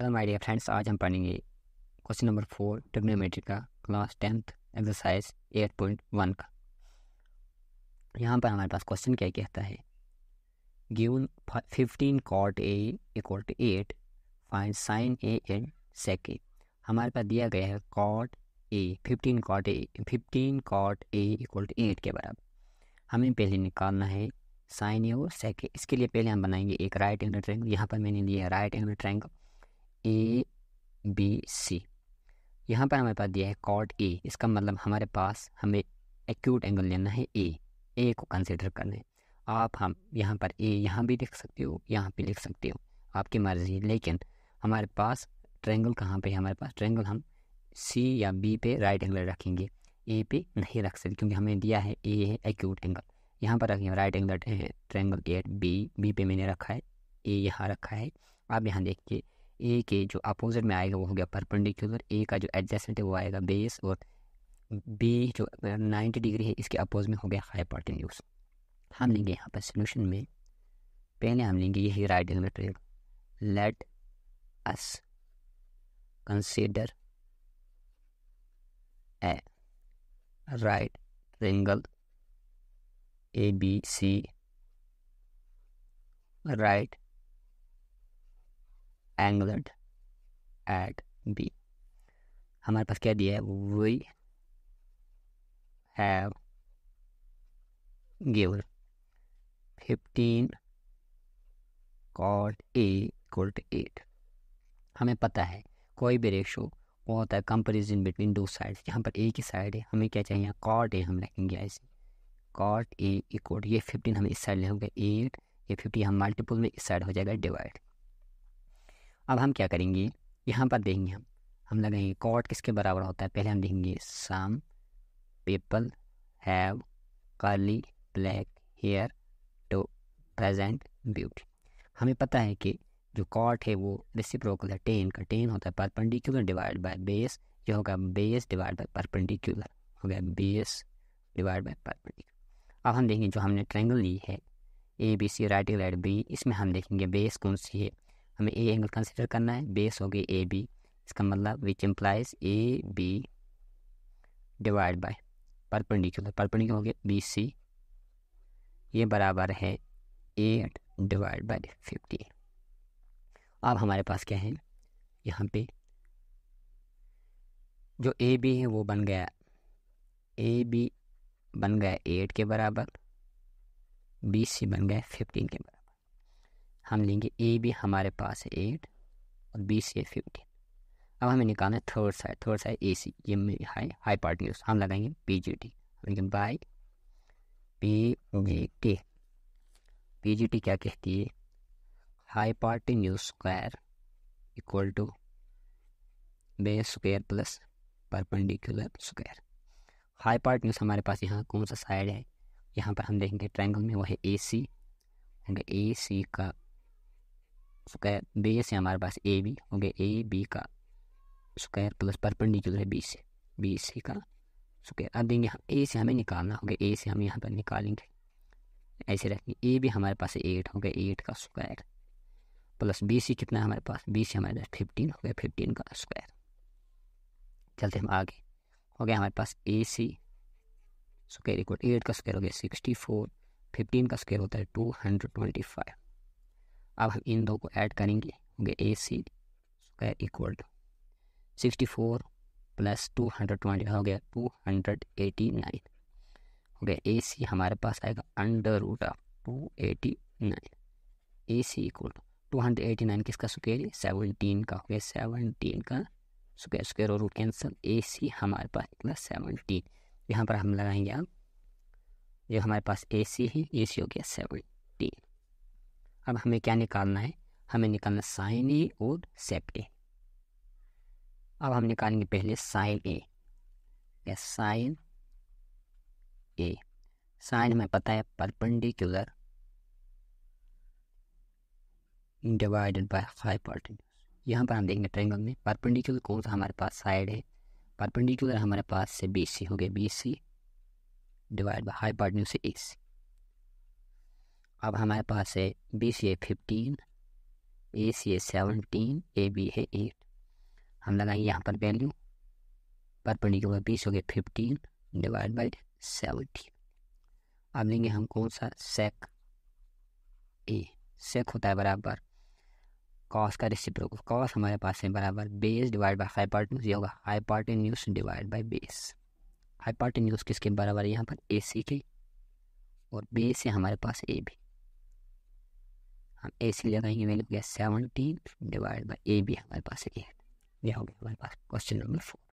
Hello my dear friends आज हम पढ़ेंगे क्वेश्चन नंबर फोर ट्रिग्नोमेट्री का class tenth exercise eight point one का यहाँ पर हमारे पास क्वेश्चन क्या कहता है given fifteen cot A equal to eight find sin A and sec A हमारे पास दिया गया है cot A fifteen cot A fifteen cot A equal to eight के बराबर हमें पहले निकालना है साइन ए और सेक ए इसके लिए पहले हम बनाएंगे एक राइट एंगल ट्रैंगल यहाँ पर मैंने लिया right angle triangle A B C यहाँ पर हमारे पास दिया है कॉट ए इसका मतलब हमारे पास हमें एक्यूट एंगल लेना है ए ए को कंसिडर करना है आप हम यहाँ पर ए यहाँ भी लिख सकते हो यहाँ भी लिख सकते हो आपकी मर्ज़ी है लेकिन हमारे पास ट्रेंगल कहाँ पे है हमारे पास ट्रेंगल हम सी या बी पे राइट एंगल रखेंगे ए पे नहीं रख सकते क्योंकि हमें दिया है ए है एक्यूट एंगल यहाँ पर रखेंगे right angle triangle at B B पे मैंने रखा है ए यहाँ रखा है आप यहाँ देखिए ए के जो अपोजिट में आएगा वो हो गया परपेंडिकुलर ए का जो एडजेसेंट है वो आएगा बेस और बी जो नाइन्टी डिग्री है इसके अपोज में हो गया हाई न्यूज हम हम्म। लेंगे यहाँ पर सोल्यूशन में पहले हम लेंगे यही राइट एंगल ट्रेड let us consider a right triangle A B C right angle at B हमारे पास क्या दिया है we have given fifteen cot A to eight हमें पता है कोई भी रेशो वो होता है कंपेरिजन बिटवीन दो साइड यहाँ पर एक ही साइड है हमें क्या चाहिए कॉट ए हम लगेंगे ऐसे कॉट ए इक्वल ये फिफ्टीन हमें इस साइड लेंगे एट ये फिफ्टी हम मल्टीपल में इस साइड हो जाएगा डिवाइड अब हम क्या करेंगे यहाँ पर देखेंगे हम हम लगाएंगे कॉट किसके बराबर होता है पहले हम देखेंगे some people have curly black hair to present beauty हमें पता है कि जो कॉट है वो रेसिप्रोकल है टेन का टेन होता है परपेंडिकुलर डिवाइड बाय बेस जो होगा बेस डिवाइड बाय परपेंडिकुलर हो गया बेस डिवाइड बाय परपेंडिकुलर अब हम देखेंगे जो हमने ट्रेंगल ली है A B C right right B इसमें हम देखेंगे बेस कौन सी है हमें ए एंगल कंसिडर करना है बेस हो गई ए बी इसका मतलब which implies A B divide by perpendicular perpendicular हो गया बी सी ये बराबर है एट डिवाइड बाई फिफ्टी अब हमारे पास क्या है यहाँ पे जो ए बी है वो बन गया ए बी बन गया एट के बराबर बी सी बन गया फिफ्टीन के बराबर हम लेंगे ए भी हमारे पास है एट और बी है फिफ्टीन अब हमें निकालना है third side third side A C ये हाई हाई पार्ट न्यूज हम लगाएंगे पी जी टी लेकिन by P G T P G T क्या कहती है hypotenuse square equal to base square plus perpendicular square hypotenuse हमारे पास यहाँ कौन सा साइड है यहाँ पर हम देखेंगे ट्रायंगल में वो है ए सी ए सी का स्क्वायर बेस है हमारे पास ए बी हो गया ए बी का स्क्वायर प्लस परपेंडिकुलर है बी से बी सी का स्क्वायर अब देंगे ए से हमें निकालना हो गया ए से हम यहाँ पर निकालेंगे ऐसे रखेंगे ए भी हमारे पास एट हो गया एट का स्क्वायर प्लस बी सी कितना हमारे पास बी सी हमारे पास फिफ्टीन हो गया फिफ्टीन का स्क्वायर चलते हम आगे हो गया हमारे पास A C square equal eight का स्क्वायर हो गया सिक्सटी फोर फिफ्टीन का स्क्वायर होता है टू हंड्रेड ट्वेंटी फाइव अब हम इन दो को ऐड करेंगे होंगे A C square equal to sixty four plus two hundred twenty हो गया टू हंड्रेड एटी नाइन हो गया ए सी हमारे पास आएगा under root of two eighty nine A C equal to two hundred eighty nine किसका स्क्वेयर है seventeen का हो गया सेवनटीन का स्क्वायर स्क्वायर और रूट कैंसिल ए सी हमारे पास निकला सेवनटीन यहाँ पर हम लगाएंगे अब जो हमारे पास ए सी है ए सी हो गया सेवनटीन अब हमें क्या निकालना है हमें निकालना साइन ए और सेप्ट ए अब हम निकालेंगे पहले साइन ए या साइन ए साइन हमें पता है परपेंडिकुलर डिवाइडेड बाय हाइपोटेन्यूज यहाँ पर हम देखेंगे ट्रायंगल में परपेंडिकुलर कौन सा हमारे पास साइड है परपेंडिकुलर हमारे पास से बी सी हो गया B C divide by hypotenuse से ए सी अब हमारे पास है B C A fifteen A C A seventeen A B है एट हम लगाएंगे यहाँ पर वैल्यू परपेंडिकुलर बीस हो गए फिफ्टीन डिवाइड बाई सेवनटीन अब लेंगे हम कौन सा सेक ए सेक होता है बराबर कॉस का रेसिप्रोकल कॉस हमारे पास है बराबर base divide by hypotenuse ये होगा hypotenuse divide by base hypotenuse किसके बराबर है यहाँ पर ए सी के और बेस है हमारे पास ए भी हम ए सी लगाएंगे मेरे क्या सेवनटीन डिवाइड बाई ए भी हमारे पास ये हो गया हमारे पास क्वेश्चन नंबर फोर